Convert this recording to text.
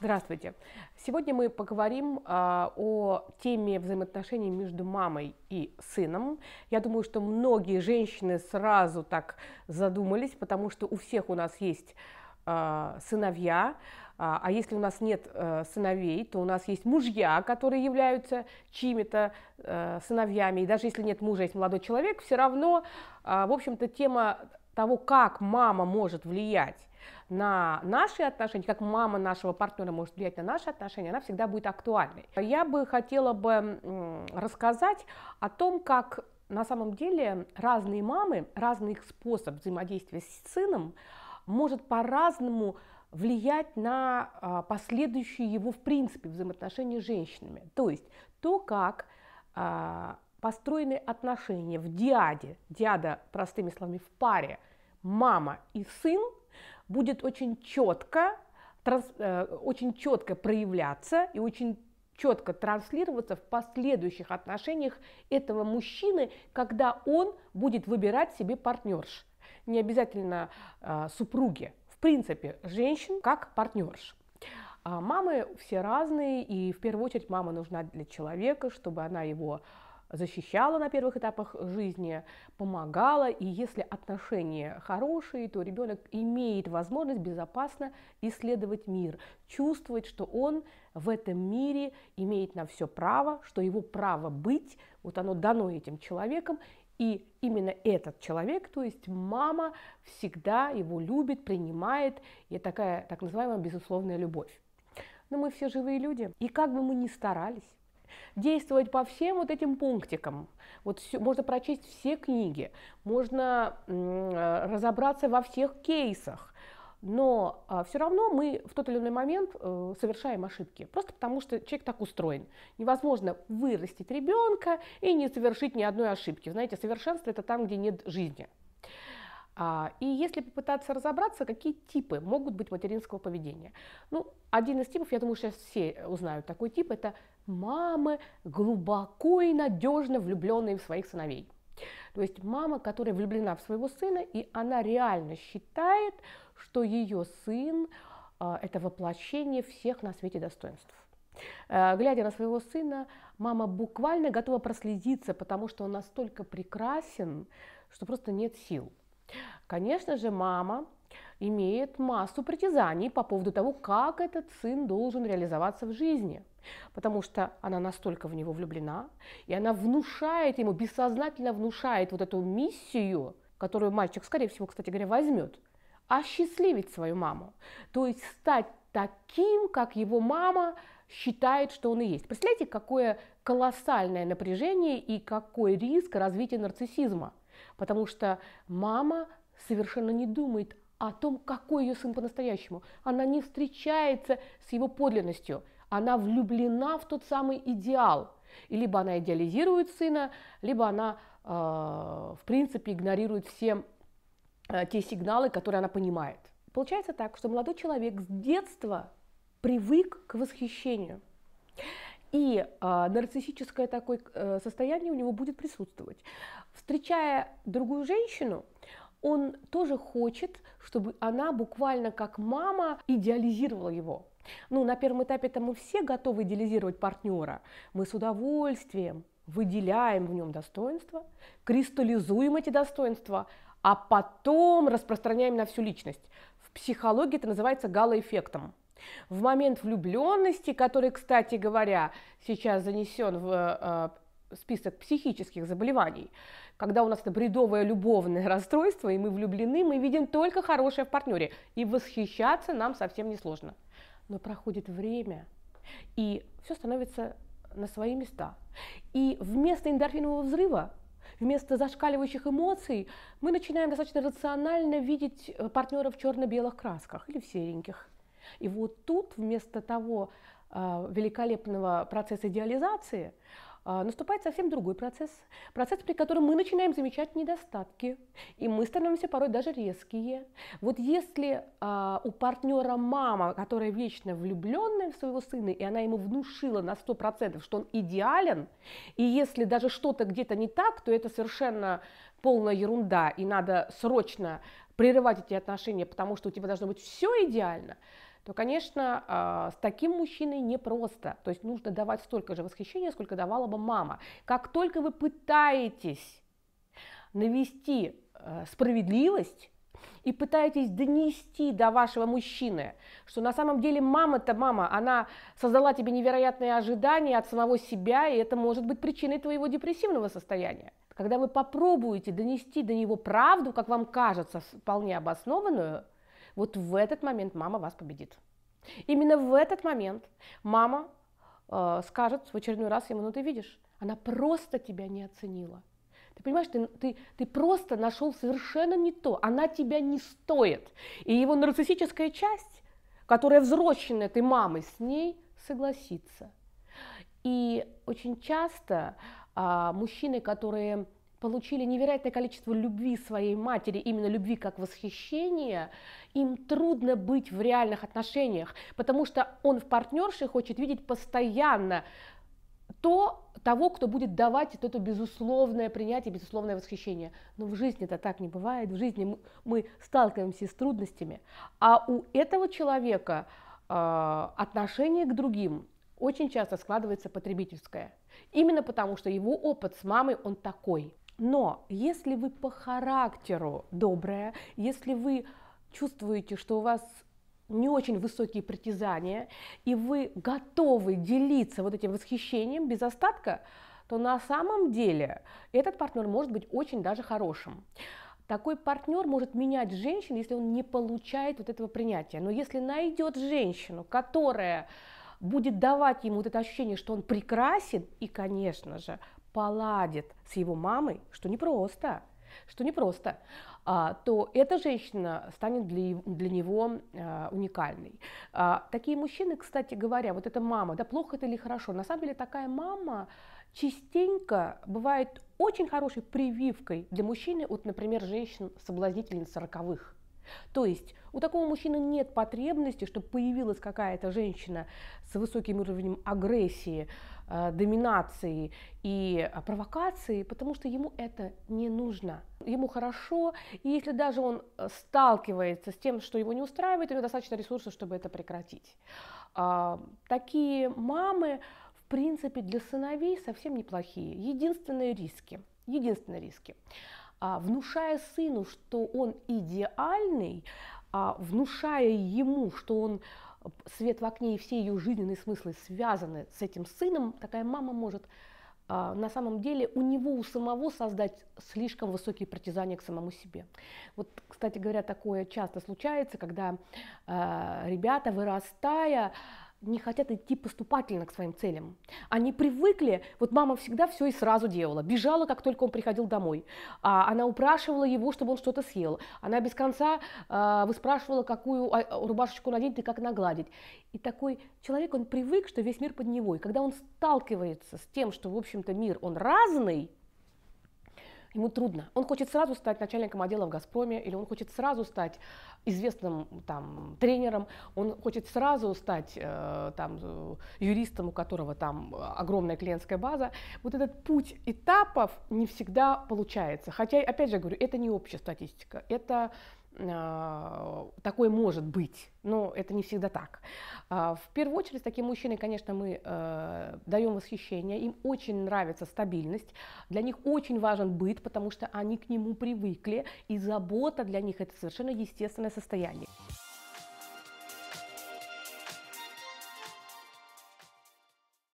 Здравствуйте. Сегодня мы поговорим а, о теме взаимоотношений между мамой и сыном. Я думаю, что многие женщины сразу так задумались, потому что у всех у нас есть а, сыновья, а, а если у нас нет а, сыновей, то у нас есть мужья, которые являются чьими-то а, сыновьями. И даже если нет мужа, есть молодой человек, все равно, а, в общем-то, тема того, как мама может влиять на наши отношения, как мама нашего партнера может влиять на наши отношения, она всегда будет актуальной. Я бы хотела бы рассказать о том, как на самом деле разные мамы, разный их способ взаимодействия с сыном может по-разному влиять на а, последующие его, в принципе, взаимоотношения с женщинами. То есть то, как а, построены отношения в диаде, диада, простыми словами, в паре, мама и сын – будет очень четко, транс, э, очень четко проявляться и очень четко транслироваться в последующих отношениях этого мужчины, когда он будет выбирать себе партнерш. Не обязательно э, супруги, в принципе, женщин как партнерш. А мамы все разные, и в первую очередь мама нужна для человека, чтобы она его защищала на первых этапах жизни, помогала, и если отношения хорошие, то ребенок имеет возможность безопасно исследовать мир, чувствовать, что он в этом мире имеет на все право, что его право быть, вот оно дано этим человеком, и именно этот человек, то есть мама, всегда его любит, принимает, и такая так называемая безусловная любовь. Но мы все живые люди, и как бы мы ни старались, действовать по всем вот этим пунктикам. Вот все, можно прочесть все книги, можно э, разобраться во всех кейсах, но а, все равно мы в тот или иной момент э, совершаем ошибки, просто потому что человек так устроен. Невозможно вырастить ребенка и не совершить ни одной ошибки. Знаете, совершенство это там, где нет жизни. А, и если попытаться разобраться, какие типы могут быть материнского поведения. Ну, один из типов, я думаю, сейчас все узнают такой тип, это мамы, глубоко и надежно влюбленные в своих сыновей. То есть мама, которая влюблена в своего сына, и она реально считает, что ее сын а, – это воплощение всех на свете достоинств. Э, глядя на своего сына, мама буквально готова прослезиться, потому что он настолько прекрасен, что просто нет сил. Конечно же, мама имеет массу притязаний по поводу того, как этот сын должен реализоваться в жизни, потому что она настолько в него влюблена, и она внушает ему, бессознательно внушает вот эту миссию, которую мальчик, скорее всего, кстати говоря, возьмет, осчастливить свою маму, то есть стать таким, как его мама считает, что он и есть. Представляете, какое колоссальное напряжение и какой риск развития нарциссизма, потому что мама совершенно не думает о том, какой ее сын по-настоящему. Она не встречается с его подлинностью. Она влюблена в тот самый идеал. И либо она идеализирует сына, либо она, э, в принципе, игнорирует все э, те сигналы, которые она понимает. Получается так, что молодой человек с детства привык к восхищению. И э, нарциссическое такое э, состояние у него будет присутствовать. Встречая другую женщину, он тоже хочет, чтобы она буквально как мама идеализировала его. Ну, на первом этапе-то мы все готовы идеализировать партнера. Мы с удовольствием выделяем в нем достоинства, кристаллизуем эти достоинства, а потом распространяем на всю личность. В психологии это называется галоэффектом. В момент влюбленности, который, кстати говоря, сейчас занесен в э, список психических заболеваний, когда у нас это бредовое любовное расстройство, и мы влюблены, мы видим только хорошее в партнере, и восхищаться нам совсем не сложно. Но проходит время, и все становится на свои места. И вместо эндорфинового взрыва вместо зашкаливающих эмоций мы начинаем достаточно рационально видеть э, партнера в черно-белых красках или в сереньких. И вот тут вместо того э, великолепного процесса идеализации а, наступает совсем другой процесс. Процесс, при котором мы начинаем замечать недостатки, и мы становимся порой даже резкие. Вот если а, у партнера мама, которая вечно влюбленная в своего сына, и она ему внушила на 100%, что он идеален, и если даже что-то где-то не так, то это совершенно полная ерунда, и надо срочно прерывать эти отношения, потому что у тебя должно быть все идеально – то, конечно, а, с таким мужчиной непросто. То есть нужно давать столько же восхищения, сколько давала бы мама. Как только вы пытаетесь навести э, справедливость, и пытаетесь донести до вашего мужчины, что на самом деле мама-то мама, она создала тебе невероятные ожидания от самого себя, и это может быть причиной твоего депрессивного состояния. Когда вы попробуете донести до него правду, как вам кажется, вполне обоснованную, вот в этот момент мама вас победит. Именно в этот момент мама э, скажет в очередной раз ему, ну ты видишь, она просто тебя не оценила. Ты понимаешь, ты, ты, ты просто нашел совершенно не то, она тебя не стоит. И его нарциссическая часть, которая взросшена этой мамой, с ней согласится. И очень часто а, мужчины, которые получили невероятное количество любви своей матери, именно любви как восхищение, им трудно быть в реальных отношениях, потому что он в партнерше хочет видеть постоянно то, того, кто будет давать вот это безусловное принятие, безусловное восхищение. Но в жизни это так не бывает, в жизни мы, мы сталкиваемся с трудностями. А у этого человека э, отношение к другим очень часто складывается потребительское. Именно потому, что его опыт с мамой, он такой – но если вы по характеру добрая, если вы чувствуете, что у вас не очень высокие притязания, и вы готовы делиться вот этим восхищением без остатка, то на самом деле этот партнер может быть очень даже хорошим. Такой партнер может менять женщин, если он не получает вот этого принятия. Но если найдет женщину, которая будет давать ему вот это ощущение, что он прекрасен, и, конечно же, поладит с его мамой, что непросто, что непросто, а, то эта женщина станет для, для него а, уникальной. А, такие мужчины, кстати говоря, вот эта мама, да, плохо это или хорошо, на самом деле такая мама частенько бывает очень хорошей прививкой для мужчины от, например, женщин-соблазнительниц сороковых. То есть у такого мужчины нет потребности, чтобы появилась какая-то женщина с высоким уровнем агрессии, Э, доминации и э, провокации, потому что ему это не нужно. Ему хорошо, и если даже он э, сталкивается с тем, что его не устраивает, у него достаточно ресурсов, чтобы это прекратить. А, такие мамы, в принципе, для сыновей совсем неплохие. Единственные риски. Единственные риски. А, внушая сыну, что он идеальный, а, внушая ему, что он свет в окне и все ее жизненные смыслы связаны с этим сыном, такая мама может а, на самом деле у него у самого создать слишком высокие притязания к самому себе. Вот, кстати говоря, такое часто случается, когда э, ребята, вырастая, не хотят идти поступательно к своим целям. Они привыкли, вот мама всегда все и сразу делала, бежала, как только он приходил домой, а, она упрашивала его, чтобы он что-то съел, она без конца а, выспрашивала, какую а, рубашечку надеть и как нагладить. И такой человек, он привык, что весь мир под него, и когда он сталкивается с тем, что, в общем-то, мир, он разный, ему трудно. Он хочет сразу стать начальником отдела в «Газпроме», или он хочет сразу стать известным там, тренером, он хочет сразу стать э, там, э, юристом, у которого там огромная клиентская база. Вот этот путь этапов не всегда получается. Хотя, опять же говорю, это не общая статистика, это а, такое может быть, но это не всегда так. А, в первую очередь, таким мужчинам, конечно, мы э, даем восхищение, им очень нравится стабильность, для них очень важен быт, потому что они к нему привыкли, и забота для них это совершенно естественное состояние.